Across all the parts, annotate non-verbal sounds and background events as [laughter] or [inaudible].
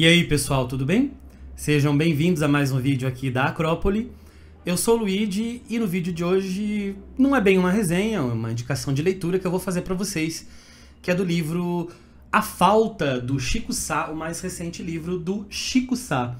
E aí pessoal, tudo bem? Sejam bem-vindos a mais um vídeo aqui da Acrópole. Eu sou o Luigi e no vídeo de hoje não é bem uma resenha, é uma indicação de leitura que eu vou fazer para vocês, que é do livro A Falta do Chico Sá, o mais recente livro do Chico Sá,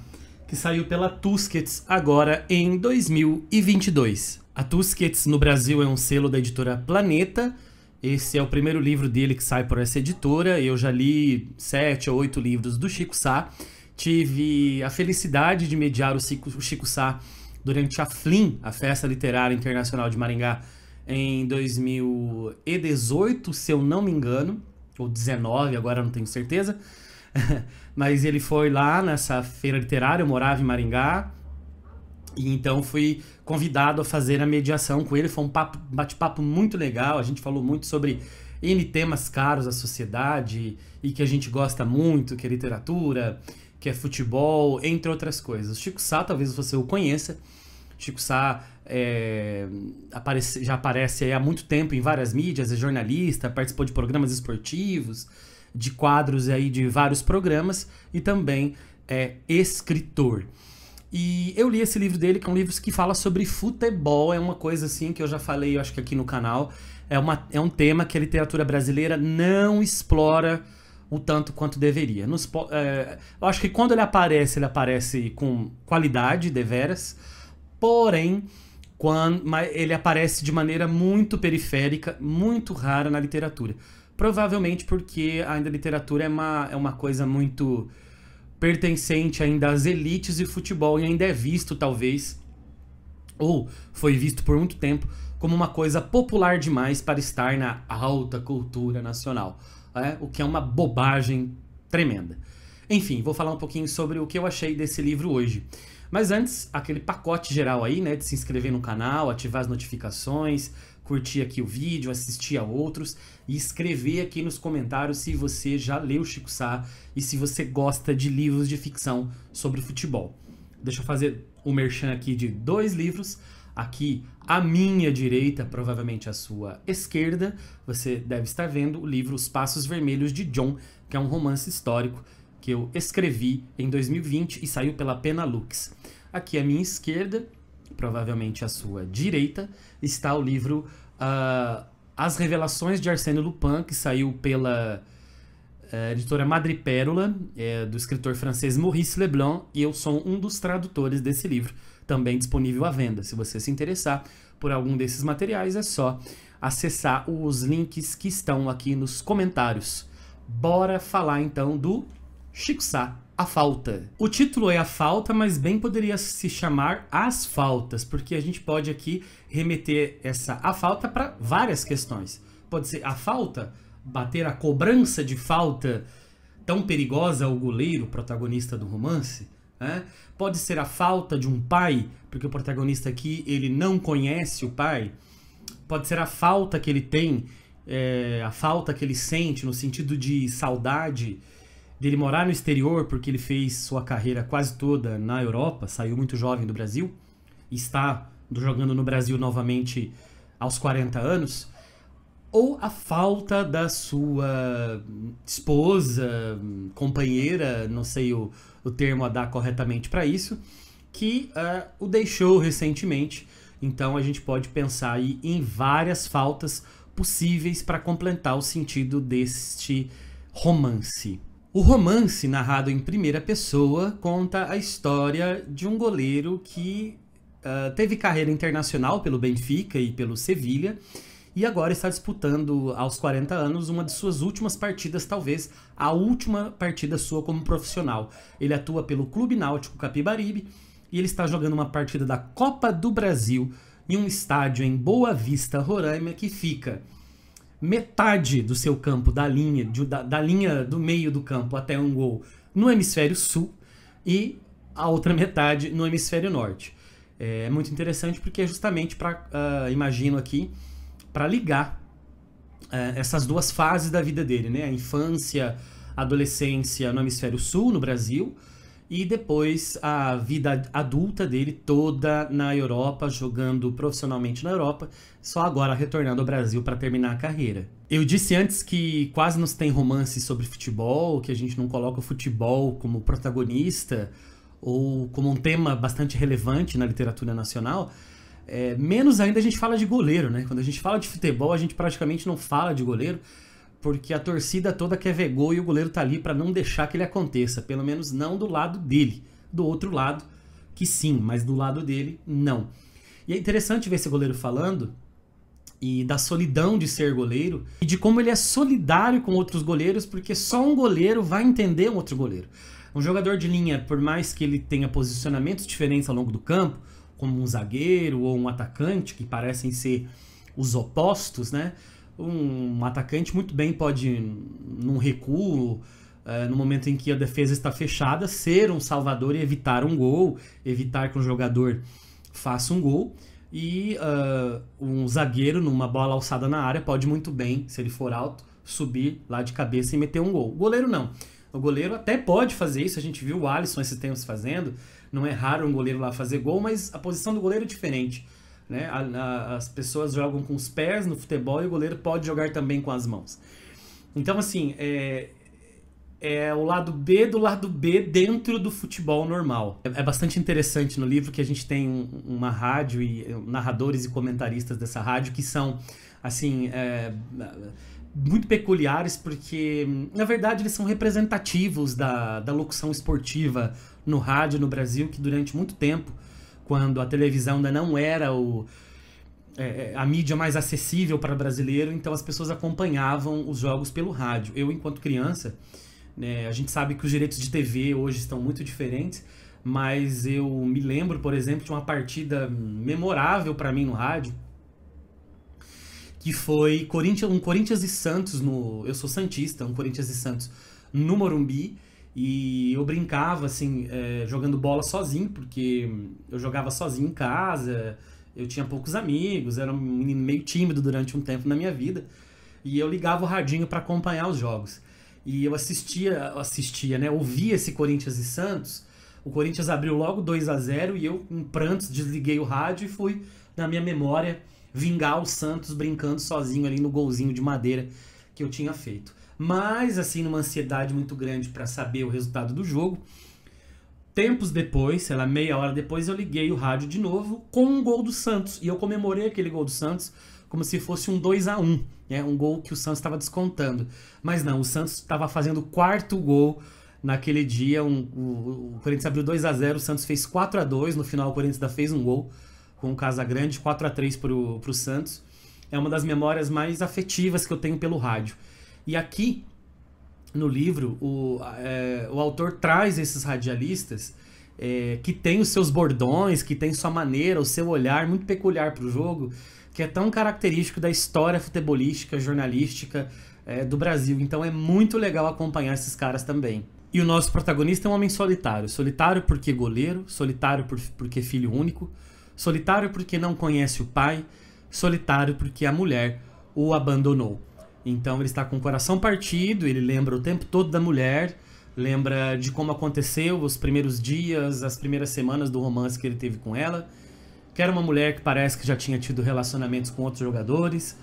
que saiu pela Tusquets agora em 2022. A Tusquets no Brasil é um selo da editora Planeta esse é o primeiro livro dele que sai por essa editora. Eu já li sete ou oito livros do Chico Sá. Tive a felicidade de mediar o Chico, o Chico Sá durante a FLIM, a Festa Literária Internacional de Maringá, em 2018, se eu não me engano, ou 19, agora não tenho certeza. [laughs] Mas ele foi lá nessa feira literária, eu morava em Maringá, e então fui convidado a fazer a mediação com ele. Foi um bate-papo muito legal. A gente falou muito sobre N temas caros à sociedade e que a gente gosta muito, que é literatura, que é futebol, entre outras coisas. O Chico Sá, talvez você o conheça. Chico Sá é, aparece, já aparece há muito tempo em várias mídias, é jornalista, participou de programas esportivos, de quadros aí de vários programas e também é escritor. E eu li esse livro dele, que é um livro que fala sobre futebol, é uma coisa assim que eu já falei, eu acho que aqui no canal. É, uma, é um tema que a literatura brasileira não explora o tanto quanto deveria. Nos, é, eu acho que quando ele aparece, ele aparece com qualidade, deveras, porém, quando, ele aparece de maneira muito periférica, muito rara na literatura. Provavelmente porque ainda a literatura é uma, é uma coisa muito pertencente ainda às elites e futebol e ainda é visto, talvez, ou foi visto por muito tempo, como uma coisa popular demais para estar na alta cultura nacional, é? o que é uma bobagem tremenda. Enfim, vou falar um pouquinho sobre o que eu achei desse livro hoje. Mas antes, aquele pacote geral aí, né, de se inscrever no canal, ativar as notificações, curtir aqui o vídeo, assistir a outros e escrever aqui nos comentários se você já leu Chico Sá e se você gosta de livros de ficção sobre futebol. Deixa eu fazer o um merchan aqui de dois livros. Aqui à minha direita, provavelmente à sua esquerda, você deve estar vendo o livro Os Passos Vermelhos de John, que é um romance histórico que eu escrevi em 2020 e saiu pela Penalux. Aqui à minha esquerda, provavelmente à sua direita, está o livro uh, As Revelações de Arsênio Lupin, que saiu pela uh, editora Madrepérola, é, eh, do escritor francês Maurice Leblanc, e eu sou um dos tradutores desse livro, também disponível à venda. Se você se interessar por algum desses materiais, é só acessar os links que estão aqui nos comentários. Bora falar então do Chico Sá, A Falta. O título é A Falta, mas bem poderia se chamar As Faltas, porque a gente pode aqui remeter essa A Falta para várias questões. Pode ser a falta, bater a cobrança de falta tão perigosa ao goleiro, protagonista do romance. Né? Pode ser a falta de um pai, porque o protagonista aqui ele não conhece o pai. Pode ser a falta que ele tem, é, a falta que ele sente no sentido de saudade dele morar no exterior, porque ele fez sua carreira quase toda na Europa, saiu muito jovem do Brasil, está jogando no Brasil novamente aos 40 anos, ou a falta da sua esposa, companheira, não sei o, o termo a dar corretamente para isso, que uh, o deixou recentemente. Então a gente pode pensar aí em várias faltas possíveis para completar o sentido deste romance. O romance, narrado em primeira pessoa, conta a história de um goleiro que uh, teve carreira internacional pelo Benfica e pelo Sevilha e agora está disputando, aos 40 anos, uma de suas últimas partidas, talvez a última partida sua como profissional. Ele atua pelo Clube Náutico Capibaribe e ele está jogando uma partida da Copa do Brasil em um estádio em Boa Vista, Roraima, que fica metade do seu campo, da linha, de, da, da linha do meio do campo até um gol no hemisfério sul e a outra metade no hemisfério norte. É muito interessante porque é justamente para, uh, ah, imagino aqui, para ligar uh, essas duas fases da vida dele, né? A infância, a adolescência no hemisfério sul, no Brasil, e depois a vida adulta dele toda na Europa, jogando profissionalmente na Europa, só agora retornando ao Brasil para terminar a carreira. Eu disse antes que quase não se tem romance sobre futebol, que a gente não coloca o futebol como protagonista ou como um tema bastante relevante na literatura nacional. É, menos ainda a gente fala de goleiro, né? Quando a gente fala de futebol, a gente praticamente não fala de goleiro porque a torcida toda quer ver gol e o goleiro tá ali para não deixar que ele aconteça, pelo menos não do lado dele. Do outro lado, que sim, mas do lado dele, não. E é interessante ver esse goleiro falando e da solidão de ser goleiro e de como ele é solidário com outros goleiros, porque só um goleiro vai entender um outro goleiro. Um jogador de linha, por mais que ele tenha posicionamentos diferentes ao longo do campo, como um zagueiro ou um atacante, que parecem ser os opostos, né? um atacante muito bem pode, num recuo, é, no momento em que a defesa está fechada, ser um salvador e evitar um gol, evitar que um jogador faça um gol. E uh, um zagueiro, numa bola alçada na área, pode muito bem, se ele for alto, subir lá de cabeça e meter um gol. O goleiro não. O goleiro até pode fazer isso, a gente viu o Alisson esses tempos fazendo. Não é raro um goleiro lá fazer gol, mas a posição do goleiro é diferente. Né? A, a, as pessoas jogam com os pés no futebol e o goleiro pode jogar também com as mãos. Então, assim, é, é o lado B do lado B dentro do futebol normal. É, é bastante interessante no livro que a gente tem uma rádio e eh, narradores e comentaristas dessa rádio que são, assim. É, muito peculiares porque, na verdade, eles são representativos da, da locução esportiva no rádio no Brasil, que durante muito tempo quando a televisão ainda não era o, é, é, a mídia mais acessível para brasileiro, então as pessoas acompanhavam os jogos pelo rádio. Eu, enquanto criança, né, a gente sabe que os direitos de TV hoje estão muito diferentes, mas eu me lembro, por exemplo, de uma partida memorável para mim no rádio, que foi Corinthians, um Corinthians e Santos no. Eu sou Santista, um Corinthians e Santos no Morumbi. E eu brincava, assim, é, jogando bola sozinho, porque eu jogava sozinho em casa, eu tinha poucos amigos, era um menino meio tímido durante um tempo na minha vida. E eu ligava o radinho para acompanhar os jogos. E eu assistia, assistia, né? Ouvia esse Corinthians e Santos. O Corinthians abriu logo 2 a 0 e eu, em prantos, desliguei o rádio e fui, na minha memória, vingar o Santos brincando sozinho ali no golzinho de madeira que eu tinha feito mas assim numa ansiedade muito grande para saber o resultado do jogo. Tempos depois, sei lá, meia hora depois, eu liguei o rádio de novo com um gol do Santos. E eu comemorei aquele gol do Santos como se fosse um 2 a 1 né? Um gol que o Santos estava descontando. Mas não, o Santos estava fazendo o quarto gol naquele dia. Um, o, o, Corinthians abriu 2 a 0 o Santos fez 4 a 2 No final, o Corinthians ainda fez um gol com o Casagrande, 4 a 3 para o Santos. É uma das memórias mais afetivas que eu tenho pelo rádio. E aqui, no livro, o, é, o autor traz esses radialistas é, que tem os seus bordões, que tem sua maneira, o seu olhar muito peculiar para o jogo, que é tão característico da história futebolística, jornalística é, do Brasil. Então é muito legal acompanhar esses caras também. E o nosso protagonista é um homem solitário. Solitário porque goleiro, solitário por, porque filho único, solitário porque não conhece o pai, solitário porque a mulher o abandonou. Então ele está com o coração partido, ele lembra o tempo todo da mulher, lembra de como aconteceu, os primeiros dias, as primeiras semanas do romance que ele teve com ela, que era uma mulher que parece que já tinha tido relacionamentos com outros jogadores.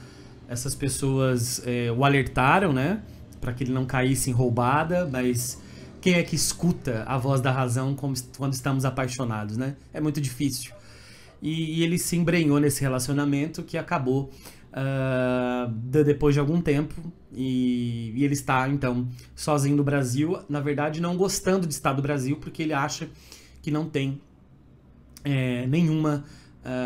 Essas pessoas é, o alertaram, né, para que ele não caísse em roubada, mas quem é que escuta a voz da razão quando estamos apaixonados, né? É muito difícil. E, e ele se embrenhou nesse relacionamento que acabou uh, de depois de algum tempo. E, e, ele está, então, sozinho no Brasil. Na verdade, não gostando de estar do Brasil, porque ele acha que não tem é, nenhuma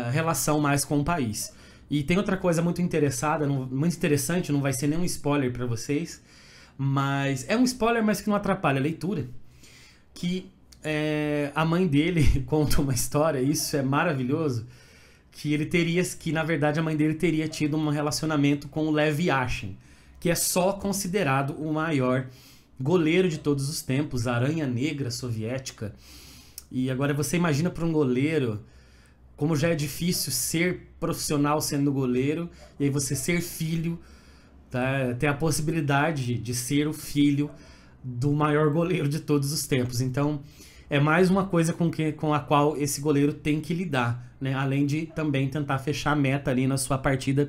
uh, relação mais com o país. E tem outra coisa muito interessada, não, muito interessante, não vai ser nenhum spoiler para vocês, mas é um spoiler, mas que não atrapalha a leitura, que é, a mãe dele [laughs] conta uma história, isso é maravilhoso, que ele teria, que na verdade a mãe dele teria tido um relacionamento com o Lev Yashin, que é só considerado o maior goleiro de todos os tempos, aranha negra soviética. E agora você imagina para um goleiro como já é difícil ser profissional sendo goleiro e aí você ser filho, tá? ter a possibilidade de ser o filho do maior goleiro de todos os tempos. Então é mais uma coisa com, que, com a qual esse goleiro tem que lidar, né? Além de também tentar fechar a meta ali na sua partida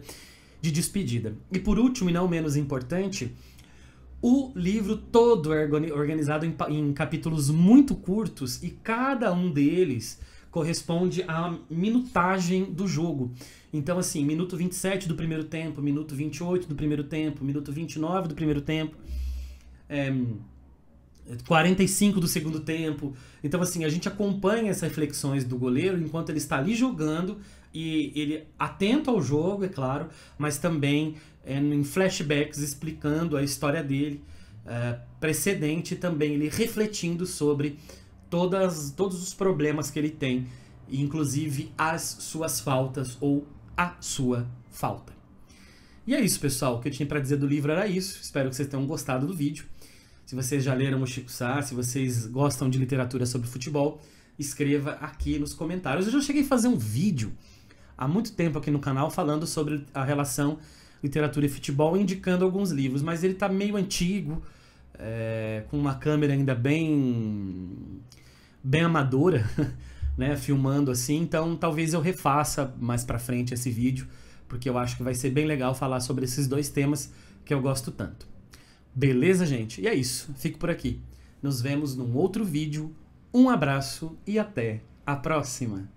de despedida. E por último, e não menos importante, o livro todo é organizado em, em capítulos muito curtos e cada um deles corresponde à minutagem do jogo. Então, assim, minuto 27 do primeiro tempo, minuto 28 do primeiro tempo, minuto 29 do primeiro tempo. É, 45 do segundo tempo. Então, assim, a gente acompanha essas reflexões do goleiro enquanto ele está ali jogando e ele atento ao jogo, é claro, mas também é, em flashbacks explicando a história dele, é, precedente também, ele refletindo sobre todas, todos os problemas que ele tem, inclusive as suas faltas ou a sua falta. E é isso, pessoal. O que eu tinha para dizer do livro era isso. Espero que vocês tenham gostado do vídeo. Se vocês já leram o Chico Sá, se vocês gostam de literatura sobre futebol, escreva aqui nos comentários. Eu já cheguei a fazer um vídeo há muito tempo aqui no canal falando sobre a relação literatura e futebol, indicando alguns livros, mas ele está meio antigo, é, com uma câmera ainda bem bem amadora, [laughs] né, filmando assim. Então, talvez eu refaça mais para frente esse vídeo, porque eu acho que vai ser bem legal falar sobre esses dois temas que eu gosto tanto. Beleza, gente? E é isso. Fico por aqui. Nos vemos num outro vídeo. Um abraço e até a próxima!